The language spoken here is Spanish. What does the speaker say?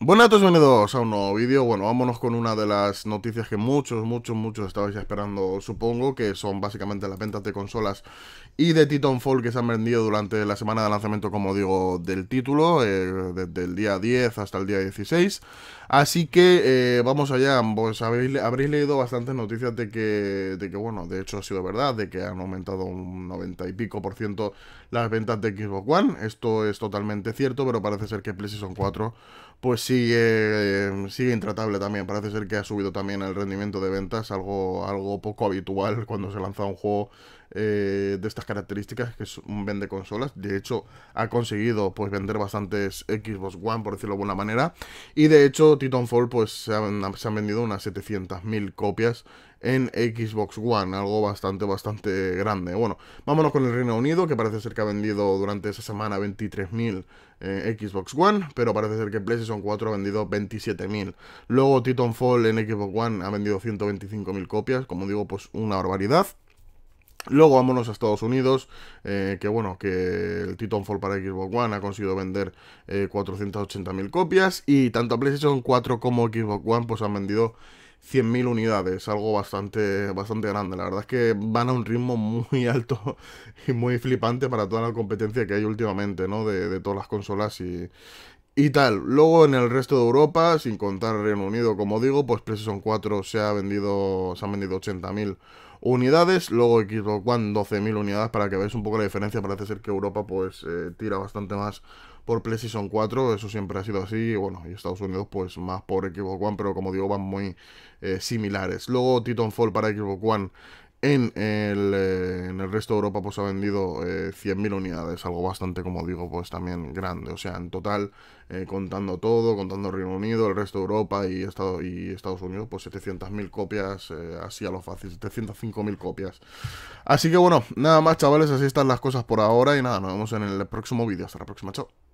Buenas bienvenidos a un nuevo vídeo. Bueno, vámonos con una de las noticias que muchos, muchos, muchos estabais esperando, supongo, que son básicamente las ventas de consolas y de Titanfall que se han vendido durante la semana de lanzamiento, como digo, del título, desde eh, el día 10 hasta el día 16. Así que eh, vamos allá, pues habréis leído bastantes noticias de que, de que, bueno, de hecho ha sido verdad, de que han aumentado un 90 y pico por ciento las ventas de Xbox One. Esto es totalmente cierto, pero parece ser que PlayStation 4, pues eh, sigue, intratable también. Parece ser que ha subido también el rendimiento de ventas, algo, algo poco habitual cuando se lanza un juego eh, de estas características, que es un vende consolas. De hecho, ha conseguido pues vender bastantes Xbox One, por decirlo de alguna manera. Y de hecho, Titanfall, pues se han, se han vendido unas 700.000 copias en Xbox One, algo bastante, bastante grande. Bueno, vámonos con el Reino Unido, que parece ser que ha vendido durante esa semana 23.000 eh, Xbox One, pero parece ser que PlayStation 4 ha vendido 27.000. Luego Titanfall en Xbox One ha vendido 125.000 copias, como digo, pues una barbaridad. Luego vámonos a Estados Unidos, eh, que bueno, que el Titanfall para Xbox One ha conseguido vender 480.000 eh, copias y tanto PlayStation 4 como Xbox One pues han vendido 100.000 unidades, algo bastante, bastante grande. La verdad es que van a un ritmo muy alto y muy flipante para toda la competencia que hay últimamente, ¿no? De, de todas las consolas y, y tal. Luego en el resto de Europa, sin contar Reino Unido, como digo, pues PlayStation 4 se ha vendido, se han vendido 80.000 unidades, luego Xbox One 12.000 unidades, para que veáis un poco la diferencia, parece ser que Europa pues eh, tira bastante más por PlayStation 4, eso siempre ha sido así, y bueno, y Estados Unidos pues más por Xbox One, pero como digo van muy eh, similares. Luego Titanfall para Xbox One eh, en el, resto de Europa pues ha vendido 100.000 eh, unidades, algo bastante, como digo, pues también grande. O sea, en total, eh, contando todo, contando Reino Unido, el resto de Europa y, y Estados Unidos, pues 700.000 copias, así a lo fácil, 705.000 copias. Así que bueno, nada más chavales, así están las cosas por ahora y nada, nos vemos en el próximo vídeo. Hasta la próxima, chao.